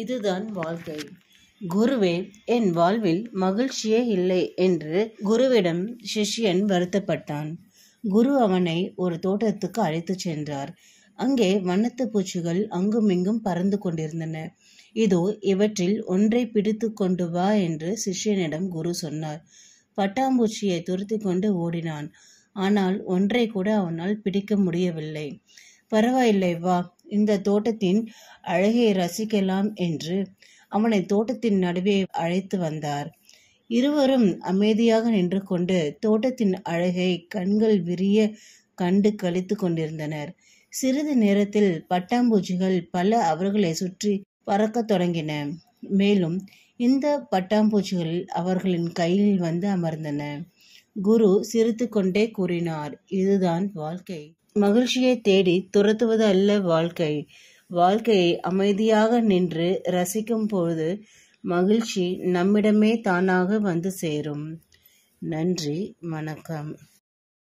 இதுதான் வாழ்க்கை குருவே என் வாழ்வில் மகிழ்ச்சியே இல்லை என்று குருவிடம் சிஷ்யன் வருத்தப்பட்டான் குரு அவனை ஒரு தோட்டத்துக்கு அழைத்துச் சென்றார் அங்கே வண்ணத்து பூச்சிகள் அங்குமிங்கும் பறந்து கொண்டிருந்தன இதோ இவற்றில் ஒன்றை பிடித்து கொண்டு வா என்று சிஷ்யனிடம் குரு சொன்னார் பட்டாம்பூச்சியை துரத்தி கொண்டு ஓடினான் ஆனால் ஒன்றை கூட அவனால் பிடிக்க முடியவில்லை பரவாயில்லை வா இந்த தோட்டத்தின் அழகை ரசிக்கலாம் என்று அவனை தோட்டத்தின் நடுவே அழைத்து வந்தார் இருவரும் அமைதியாக நின்று கொண்டு தோட்டத்தின் அழகை கண்கள் விரிய கண்டு கழித்து கொண்டிருந்தனர் சிறிது நேரத்தில் பட்டாம்பூச்சிகள் பல அவர்களை சுற்றி பறக்கத் தொடங்கின மேலும் இந்த பட்டாம்பூச்சிகள் அவர்களின் கையில் வந்து அமர்ந்தன குரு சிரித்து கொண்டே கூறினார் இதுதான் வாழ்க்கை மகிழ்ச்சியை தேடி துரத்துவது அல்ல வாழ்க்கை வாழ்க்கையை அமைதியாக நின்று ரசிக்கும் பொழுது மகிழ்ச்சி நம்மிடமே தானாக வந்து சேரும் நன்றி வணக்கம்